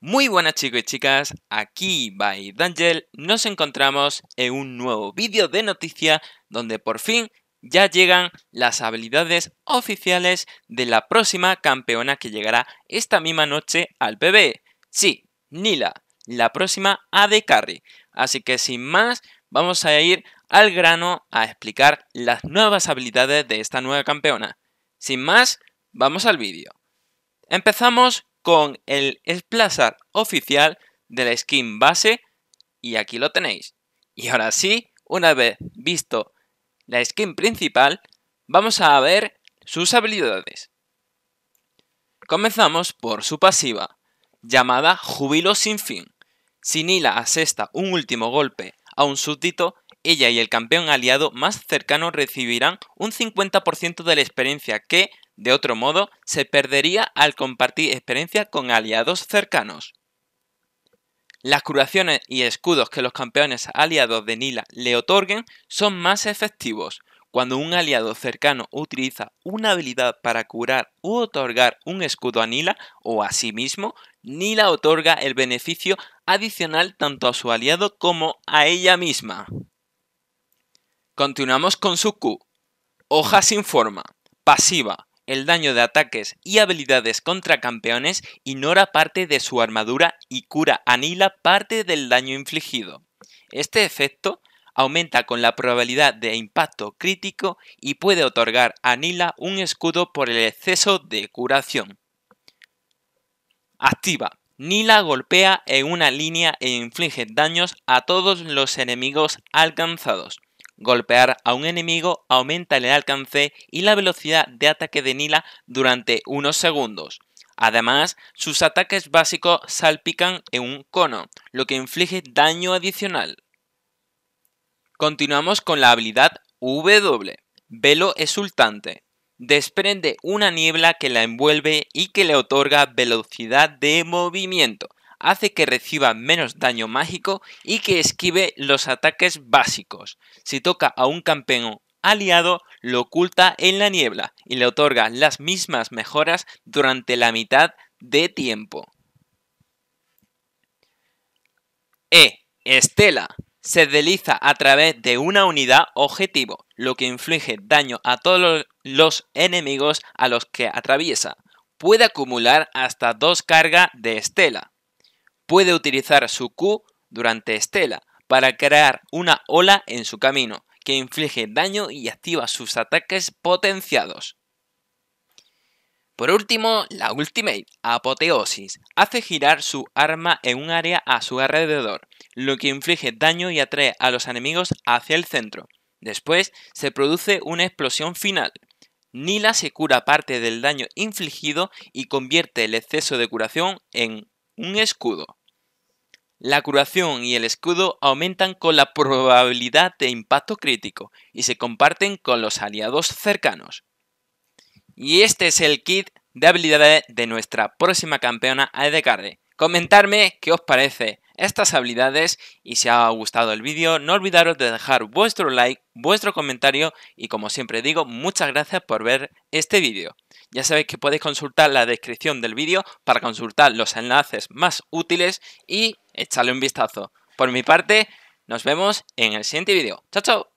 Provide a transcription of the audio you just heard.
Muy buenas chicos y chicas, aquí by Dangel nos encontramos en un nuevo vídeo de noticia donde por fin ya llegan las habilidades oficiales de la próxima campeona que llegará esta misma noche al PB. Sí, Nila, la próxima AD Carry. Así que sin más, vamos a ir al grano a explicar las nuevas habilidades de esta nueva campeona. Sin más, vamos al vídeo. Empezamos con el Splasar oficial de la skin base y aquí lo tenéis. Y ahora sí, una vez visto la skin principal, vamos a ver sus habilidades. Comenzamos por su pasiva, llamada Júbilo sin fin. Sinila asesta un último golpe a un súbdito ella y el campeón aliado más cercano recibirán un 50% de la experiencia que, de otro modo, se perdería al compartir experiencia con aliados cercanos. Las curaciones y escudos que los campeones aliados de Nila le otorguen son más efectivos. Cuando un aliado cercano utiliza una habilidad para curar u otorgar un escudo a Nila o a sí mismo, Nila otorga el beneficio adicional tanto a su aliado como a ella misma. Continuamos con su Q. Hoja sin forma, pasiva, el daño de ataques y habilidades contra campeones ignora parte de su armadura y cura anila parte del daño infligido. Este efecto aumenta con la probabilidad de impacto crítico y puede otorgar a Nila un escudo por el exceso de curación. Activa. Nila golpea en una línea e inflige daños a todos los enemigos alcanzados. Golpear a un enemigo aumenta el alcance y la velocidad de ataque de Nila durante unos segundos. Además, sus ataques básicos salpican en un cono, lo que inflige daño adicional. Continuamos con la habilidad W, Velo Exultante. Desprende una niebla que la envuelve y que le otorga velocidad de movimiento, hace que reciba menos daño mágico y que esquive los ataques básicos. Si toca a un campeón aliado, lo oculta en la niebla y le otorga las mismas mejoras durante la mitad de tiempo. E. Estela. Se desliza a través de una unidad objetivo, lo que inflige daño a todos los enemigos a los que atraviesa. Puede acumular hasta dos cargas de estela puede utilizar su Q durante Estela para crear una ola en su camino que inflige daño y activa sus ataques potenciados. Por último, la Ultimate, Apoteosis, hace girar su arma en un área a su alrededor, lo que inflige daño y atrae a los enemigos hacia el centro. Después se produce una explosión final. Nila se cura parte del daño infligido y convierte el exceso de curación en un escudo. La curación y el escudo aumentan con la probabilidad de impacto crítico y se comparten con los aliados cercanos. Y este es el kit de habilidades de nuestra próxima campeona Aedecarde. Comentarme qué os parece estas habilidades y si ha gustado el vídeo no olvidaros de dejar vuestro like, vuestro comentario y como siempre digo muchas gracias por ver este vídeo. Ya sabéis que podéis consultar la descripción del vídeo para consultar los enlaces más útiles y echarle un vistazo. Por mi parte, nos vemos en el siguiente vídeo. ¡Chao, chao!